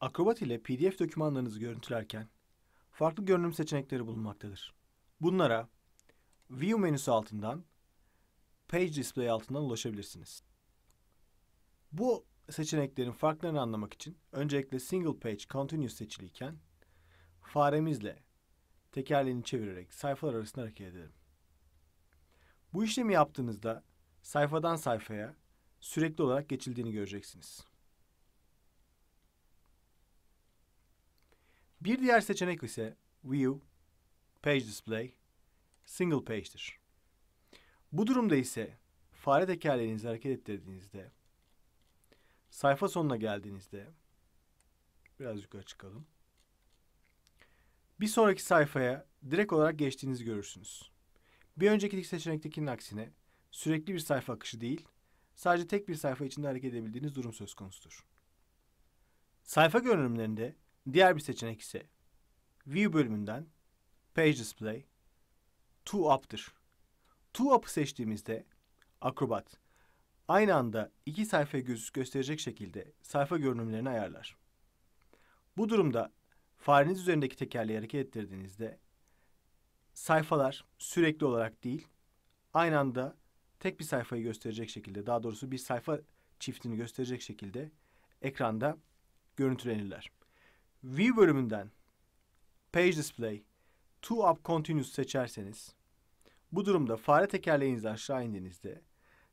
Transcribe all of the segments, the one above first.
Akrobat ile PDF dokümanlarınızı görüntülerken farklı görünüm seçenekleri bulunmaktadır. Bunlara View menüsü altından Page Display altından ulaşabilirsiniz. Bu seçeneklerin farklarını anlamak için öncelikle Single Page Continuous seçiliyken faremizle tekerleğini çevirerek sayfalar arasında hareket edelim. Bu işlemi yaptığınızda sayfadan sayfaya sürekli olarak geçildiğini göreceksiniz. Bir diğer seçenek ise View, Page Display, Single Page'dir. Bu durumda ise fare tekerleğinizi hareket ettirdiğinizde, sayfa sonuna geldiğinizde, biraz yukarı çıkalım. Bir sonraki sayfaya direkt olarak geçtiğinizi görürsünüz. Bir önceki seçenektekinin aksine sürekli bir sayfa akışı değil, sadece tek bir sayfa içinde hareket edebildiğiniz durum söz konusudur. Sayfa görünümlerinde Diğer bir seçenek ise View bölümünden Page Display To Up'tır. To Up'ı seçtiğimizde Acrobat aynı anda iki sayfa göz gösterecek şekilde sayfa görünümlerini ayarlar. Bu durumda fareniz üzerindeki tekerleği hareket ettirdiğinizde sayfalar sürekli olarak değil aynı anda tek bir sayfayı gösterecek şekilde daha doğrusu bir sayfa çiftini gösterecek şekilde ekranda görüntülenirler. View bölümünden Page Display To Up Continuous seçerseniz bu durumda fare tekerleğinizi aşağı indiğinizde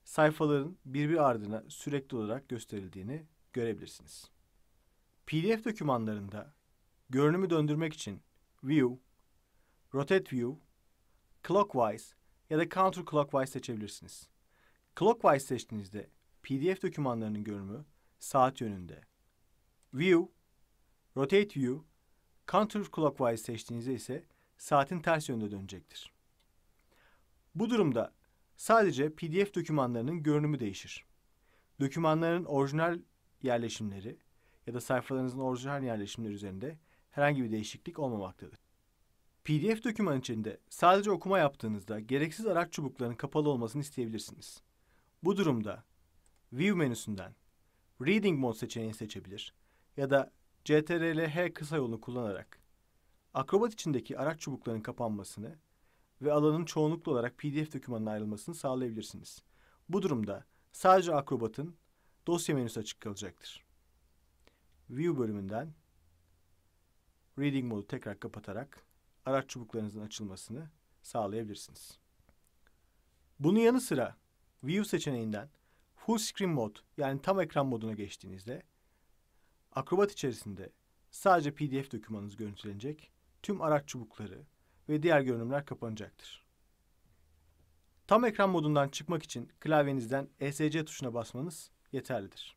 sayfaların birbiri ardına sürekli olarak gösterildiğini görebilirsiniz. PDF dokümanlarında görünümü döndürmek için View, Rotate View, Clockwise ya da Counter Clockwise seçebilirsiniz. Clockwise seçtiğinizde PDF dokümanlarının görünümü saat yönünde. View Rotate View, Counterclockwise seçtiğinizde ise saatin ters yönde dönecektir. Bu durumda sadece PDF dokümanlarının görünümü değişir. Dokümanların orijinal yerleşimleri ya da sayfalarınızın orijinal yerleşimleri üzerinde herhangi bir değişiklik olmamaktadır. PDF doküman içinde sadece okuma yaptığınızda gereksiz araç çubuklarının kapalı olmasını isteyebilirsiniz. Bu durumda View menüsünden Reading Mode seçeneğini seçebilir ya da CTRL-H kısa yolunu kullanarak Akrobat içindeki araç çubuklarının kapanmasını ve alanın çoğunluklu olarak PDF dokümanına ayrılmasını sağlayabilirsiniz. Bu durumda sadece Akrobat'ın dosya menüsü açık kalacaktır. View bölümünden Reading modu tekrar kapatarak araç çubuklarınızın açılmasını sağlayabilirsiniz. Bunun yanı sıra View seçeneğinden Full Screen mod yani tam ekran moduna geçtiğinizde Akrobat içerisinde sadece PDF dokümanınız görüntülenecek, tüm araç çubukları ve diğer görünümler kapanacaktır. Tam ekran modundan çıkmak için klavyenizden ESC tuşuna basmanız yeterlidir.